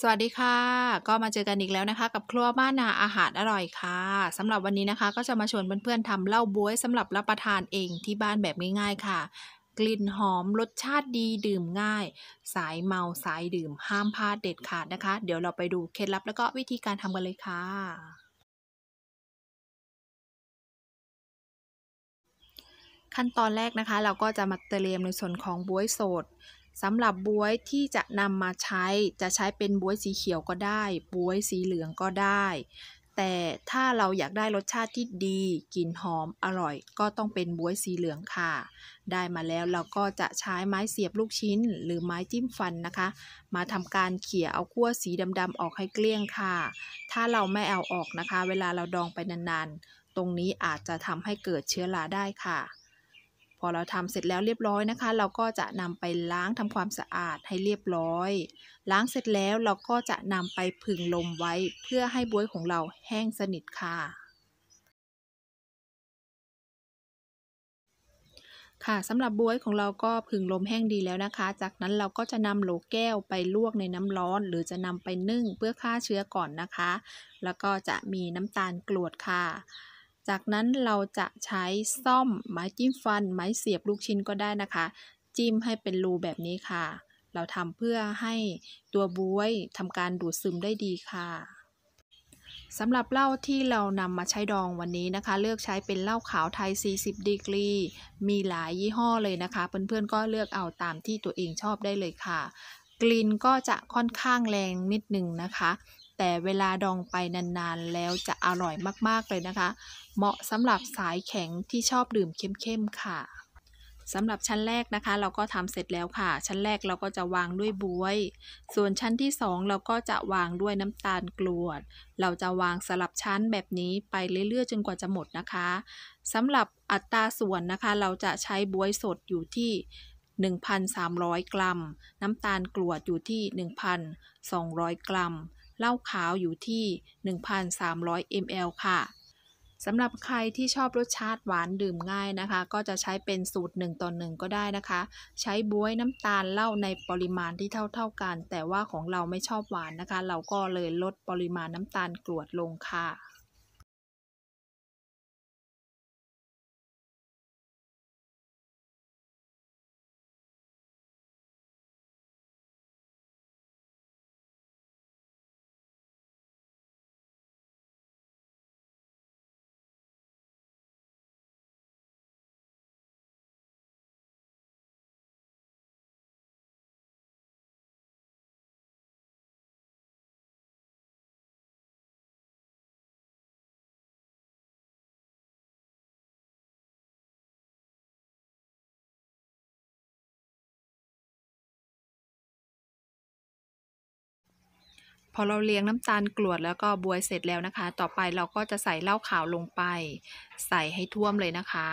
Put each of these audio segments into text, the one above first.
สวัสดีค่ะ ก็มาเจอกันอีกแล้วนะคะ กับครัวบ้านนาอาหารอร่อยค่ะสำหรับวันนี้นะคะก็จะมาชวนเพื่อนๆทำเหล้าบ๊วยสำหรับรับประทานเองที่บ้านแบบง่ายๆค่ะ กลิ่นหอมรสชาติดีดื่มง่าย สายเมาสายดื่มห้ามพลาดเด็ดขาดนะคะ เดี๋ยวเราไปดูเคล็ดลับแล้วก็วิธีการทำกันเลยค่ะขั้นตอนแรกนะคะ เราก็จะมาเตรียมในส่วนของบ๊วยสดสำหรับบวยที่จะนำมาใช้จะใช้เป็นบวยสีเขียวก็ได้บวยสีเหลืองก็ได้ แต่ถ้าเราอยากได้รสชาติที่ดีกลิ่นหอมอร่อย ก็ต้องเป็นบวยสีเหลืองค่ะ ได้มาแล้วเราก็จะใช้ไม้เสียบลูกชิ้นหรือไม้จิ้มฟันนะคะ มาทำการเขี่ยเอาขั้วสีดำๆออกให้เกลี้ยงค่ะ ถ้าเราไม่เอาออกนะคะ เวลาเราดองไปนานๆ ตรงนี้อาจจะทำให้เกิดเชื้อราได้ค่ะพอเราทำเสร็จแล้วเรียบร้อยนะคะ เราก็จะนำไปล้างทำความสะอาดให้เรียบร้อย ล้างเสร็จแล้วเราก็จะนำไปผึ่งลมไว้ เพื่อให้บวยของเราแห้งสนิทค่ะ ค่ะสำหรับบวยของเราก็ผึ่งลมแห้งดีแล้วนะคะ จากนั้นเราก็จะนำโหลแก้วไปลวกในน้ำร้อน หรือจะนำไปนึ่งเพื่อฆ่าเชื้อก่อนนะคะ แล้วก็จะมีน้ำตาลกรวดค่ะจากนั้นเราจะใช้ซ่อม ไม้จิ้มฟัน ไม้เสียบลูกชิ้นก็ได้นะคะ จิ้มให้เป็นรูแบบนี้ค่ะ เราทำเพื่อให้ตัวบวยทำการดูดซึมได้ดีค่ะสำหรับเหล้าที่เรานำมาใช้ดองวันนี้นะคะ เลือกใช้เป็นเหล้าขาวไทย 40ดีกรีมีหลายยี่ห้อเลยนะคะ เพื่อนๆก็เลือกเอาตามที่ตัวเองชอบได้เลยค่ะ กลิ่นก็จะค่อนข้างแรงนิดหนึ่งนะคะแต่เวลาดองไปนานๆแล้วจะอร่อยมากๆเลยนะคะ เหมาะสำหรับสายแข็งที่ชอบดื่มเข้มๆค่ะสำหรับชั้นแรกนะคะ เราก็ทำเสร็จแล้วค่ะ ชั้นแรกเราก็จะวางด้วยบวย ส่วนชั้นที่สองเราก็จะวางด้วยน้ำตาลกรวด เราจะวางสลับชั้นแบบนี้ไปเรื่อยๆ จนกว่าจะหมดนะคะสำหรับอัตราส่วนนะคะ เราจะใช้บวยสดอยู่ที่ 1,300 กรัม น้ำตาลกรวดอยู่ที่ 1,200 กรัมเหล้าขาวอยู่ที่ 1,300 ml ค่ะสำหรับใครที่ชอบรสชาติหวานดื่มง่ายนะคะ ก็จะใช้เป็นสูตร 1ต่อ1ก็ได้นะคะ ใช้บวยน้ำตาลเหล้าในปริมาณที่เท่าๆกัน แต่ว่าของเราไม่ชอบหวานนะคะ เราก็เลยลดปริมาณน้ำตาลกรวดลงค่ะพอเราเลี้ยงน้ำตาลกรวดแล้วก็บวยเสร็จแล้วนะคะ ต่อไปเราก็จะใส่เหล้าขาวลงไป ใส่ให้ท่วมเลยนะคะ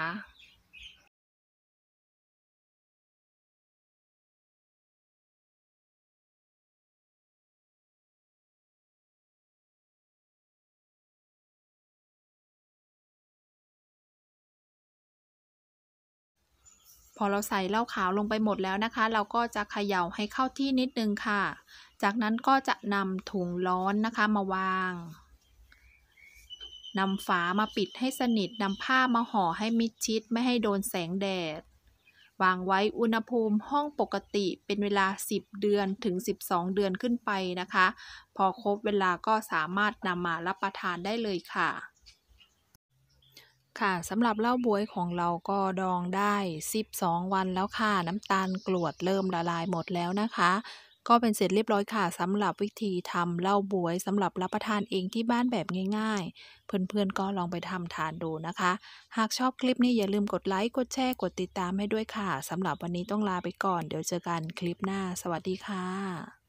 พอเราใส่เหล้าขาวลงไปหมดแล้วนะคะ เราก็จะเขย่าให้เข้าที่นิดนึงค่ะจากนั้นก็จะนำถุงร้อนนะคะมาวาง นำฝามาปิดให้สนิท นำผ้ามาห่อให้มิดชิดไม่ให้โดนแสงแดด วางไว้อุณหภูมิห้องปกติเป็นเวลา 10 เดือนถึง 12 เดือนขึ้นไปนะคะ พอครบเวลาก็สามารถนำมารับประทานได้เลยค่ะ ค่ะสำหรับเหล้าบวยของเราก็ดองได้ 12 วันแล้วค่ะ น้ำตาลกรวดเริ่มละลายหมดแล้วนะคะก็เป็นเสร็จเรียบร้อยค่ะสำหรับวิธีทำเหล้าบวยสำหรับรับประทานเองที่บ้านแบบง่ายๆ เพื่อนๆก็ลองไปทำทานดูนะคะ หากชอบคลิปนี้อย่าลืมกดไลค์ กดแชร์กดติดตามให้ด้วยค่ะสำหรับวันนี้ต้องลาไปก่อน เดี๋ยวเจอกันคลิปหน้า สวัสดีค่ะ